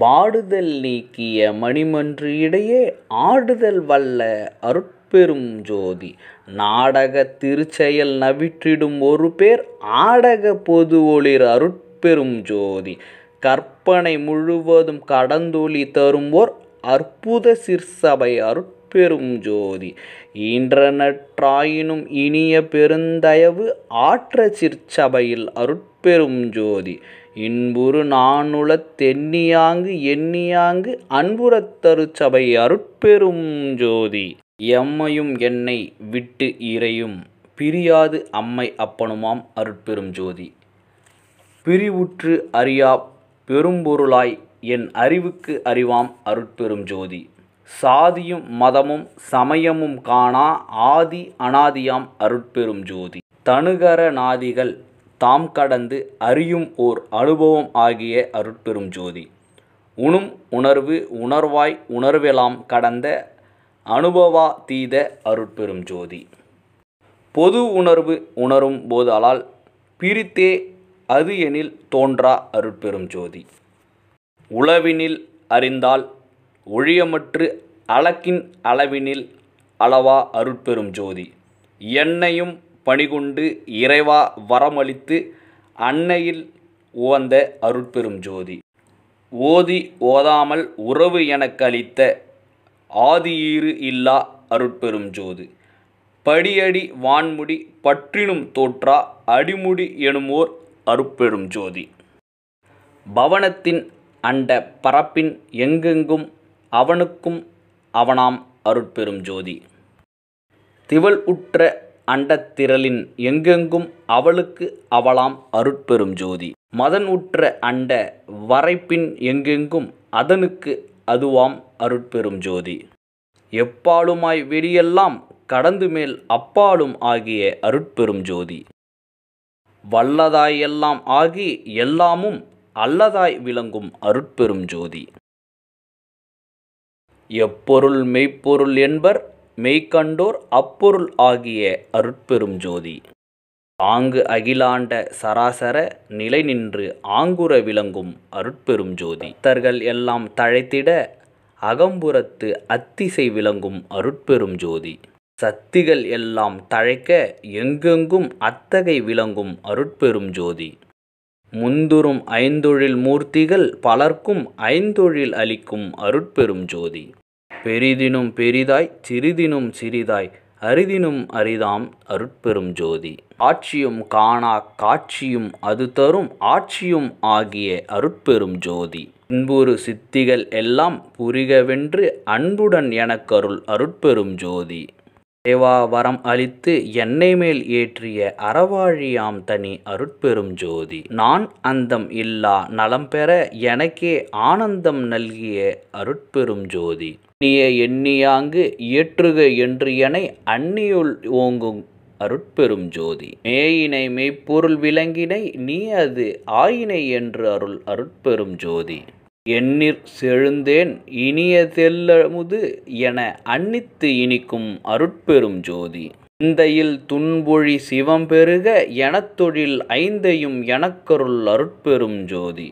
பாடுதல் நீக்கிய மணிமன்று இடையே ஆடுதல் வல்ல அருட்பெரும் ஜோதி நாடக திருச்செயல் நவிற்றிடும் ஒரு பேர் ஆடக பொது ஒளிர் அருட்பெரும் ஜோதி கற்பனை முழுவதும் கடந்தொளி தரும் ஓர் அற்புத சிற்சபை அருட்பெரும் ஜோதி இன்ற நற்றாயினும் இனிய பெருந்தயவு ஆற்ற சிற்சபையில் அருட்பெரும் ஜோதி இன்புறு நானுளத் தென்னியாங்கு எண்ணியாங்கு அன்புறத்தரு சபை அருட்பெரும் ஜோதி எம்மையும் என்னை விட்டு இறையும் பிரியாது அம்மை அப்பனுமாம் அருட்பெரும் ஜோதி பிரிவுற்று அறியா பெரும்பொருளாய் என் அறிவுக்கு அறிவாம் அருட்பெரும் ஜோதி சாதியும் மதமும் சமயமும் காணா ஆதி அனாதியாம் அருட்பெரும் ஜோதி தனுகர நாதிகள் தாம் கடந்து அறியும் ஓர் அனுபவம் ஆகிய அருட்பெரும் ஜோதி உணும் உணர்வு உணர்வாய் உணர்வெலாம் கடந்த அனுபவா தீத அருட்பெரும் ஜோதி பொது உணர்வு உணரும் போதலால் பிரித்தே அது எனில் தோன்றா அருட்பெரும் ஜோதி உளவினில் அறிந்தால் ஒழியமற்று அளக்கின் அளவினில் அளவா அருட்பெரும் ஜோதி என்னையும் பணிகொண்டு இறைவா வரமளித்து அன்னையில் உவந்த அருட்பெரும் ஜோதி ஓதி ஓதாமல் உறவு எனக்களித்த ஆதியீறு இல்லா அருட்பெரும் ஜோதி படியடி வான்முடி பற்றினும் தோற்றா அடிமுடி எனுமோர் அருட்பெரும் ஜோதி பவனத்தின் அண்ட பரப்பின் எங்கெங்கும் அவனுக்கும் அவனாம் அருட்பெரும் ஜோதி திவள் உற்ற அண்டத்திரளின் எங்கெங்கும் அவளுக்கு அவளாம் அருட்பெரும் ஜோதி மதன் உற்ற அண்ட வரைப்பின் எங்கெங்கும் அதனுக்கு அதுவாம் அருட்பெரும் ஜோதி எப்பாலுமாய் வெறியெல்லாம் கடந்து மேல் அப்பாலும் ஆகிய அருட்பெரும் ஜோதி வல்லதாயெல்லாம் ஆகி எல்லாமும் அல்லதாய் விளங்கும் அருட்பெரும் ஜோதி எப்பொருள் மெய்ப்பொருள் என்பர் மெய்கண்டோர் அப்பொருள் ஆகிய அருட்பெரும் ஜோதி ஆங்கு அகிலாண்ட சராசர நிலை நின்று ஆங்குற விளங்கும் அருட்பெரும் ஜோதி தர்கள் எல்லாம் தழைத்திட அகம்புறத்து அத்திசை விளங்கும் அருட்பெரும் ஜோதி சக்திகள் எல்லாம் தழைக்க எங்கெங்கும் அத்தகை விளங்கும் அருட்பெரும் ஜோதி முந்துறும் ஐந்தொழில் மூர்த்திகள் பலர்க்கும் ஐந்தொழில் அளிக்கும் அருட்பெரும் ஜோதி பெரிதினும் பெரிதாய் சிறிதினும் சிறிதாய் அரிதினும் அரிதாம் அருட்பெரும் ஜோதி ஆட்சியும் காணா காட்சியும் அது தரும் ஆட்சியும் ஆகிய அருட்பெரும் ஜோதி இன்புறு சித்திகள் எல்லாம் புரிகவென்று அன்புடன் எனக்கருள் அருட்பெரும் ஜோதி தேவா வரம் அளித்து என்னை மேல் ஏற்றிய அறவாழியாம் தனி அருட்பெரும் ஜோதி நான் அந்தம் இல்லா நலம் பெற எனக்கே ஆனந்தம் நல்கிய அருட்பெரும் ஜோதி எண்ணிய எண்ணியாங்கு இயற்றுக என்று என அந்நியுள் ஓங்கும் அருட்பெரும் ஜோதி மேயினை மெய்ப்பொருள் விலங்கினை நீ அது ஆயினை என்று அருள் அருட்பெரும் ஜோதி எண்ணிற் செழுந்தேன் இனிய தெல்லமுது என அன்னித்து இனிக்கும் அருட்பெரும் ஜோதி இந்தையில் துன்பொழி சிவம் பெருக எனத்தொழில் ஐந்தையும் எனக்கருள் அருட்பெரும் ஜோதி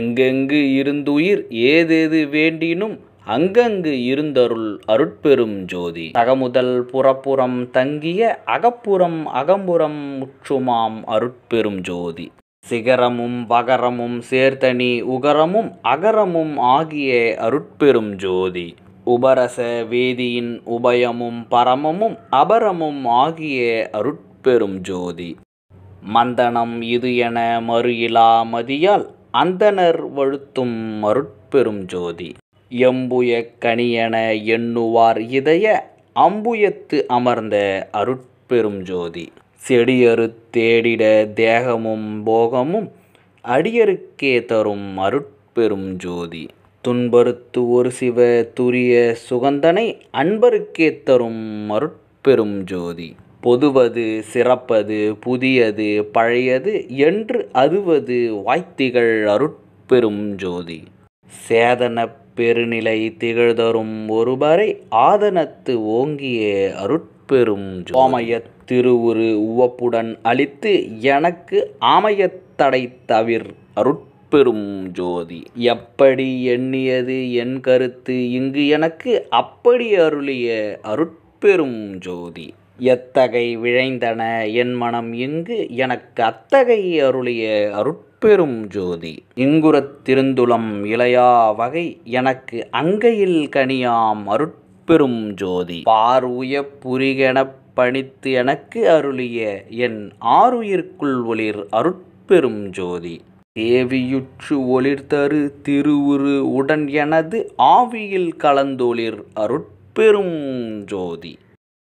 எங்கெங்கு இருந்துயிர் ஏதேது வேண்டினும் அங்கங்கு இருந்தருள் அருட்பெரும் ஜோதி அகமுதல் புறப்புறம் தங்கிய அகப்புறம் அகம்புறம் முற்றுமாம் அருட்பெரும் ஜோதி சிகரமும் பகரமும் சேர்த்தனி உகரமும் அகரமும் ஆகிய அருட்பெரும் ஜோதி உபரச வேதியின் உபயமும் பரமமும் அபரமும் ஆகிய அருட்பெரும் ஜோதி மந்தனம் இது என மறு மதியால் அந்தனர் வழுத்தும் அருட்பெரும் ஜோதி எம்புய கணியன எண்ணுவார் இதய அம்புயத்து அமர்ந்த அருட்பெரும் ஜோதி செடியறு தேடிட தேகமும் போகமும் அடியருக்கே தரும் அருட்பெரும் ஜோதி துன்பருத்து ஒரு சிவ துரிய சுகந்தனை அன்பருக்கே தரும் அருட்பெரும் ஜோதி பொதுவது சிறப்பது புதியது பழையது என்று அறுவது வாய்த்திகள் அருட்பெரும் ஜோதி சேதன பெருநிலை திகழ்தரும் ஒருவரை ஆதனத்து ஓங்கிய அருட்பெரும் ஆமையத் திருவுரு உவப்புடன் அளித்து எனக்கு ஆமையத் தடை தவிர் அருட்பெரும் ஜோதி எப்படி எண்ணியது என் கருத்து இங்கு எனக்கு அப்படி அருளிய அருட்பெரும் ஜோதி எத்தகை விழைந்தன என் மனம் இங்கு எனக்கு அத்தகை அருளிய அருட் பெரும் ஜோதி இங்குரத்திருந்துளம் இளையா வகை எனக்கு அங்கையில் கனியாம் அருட்பெரும் ஜோதி பார்வுய புரிகெனப் பணித்து எனக்கு அருளிய என் ஆறுயிர்க்குள் ஒளிர் அருட்பெரும் ஜோதி தேவியுற்று ஒளிர்தரு திருவுரு உடன் எனது ஆவியில் கலந்தொளிர் அருட்பெரும் ஜோதி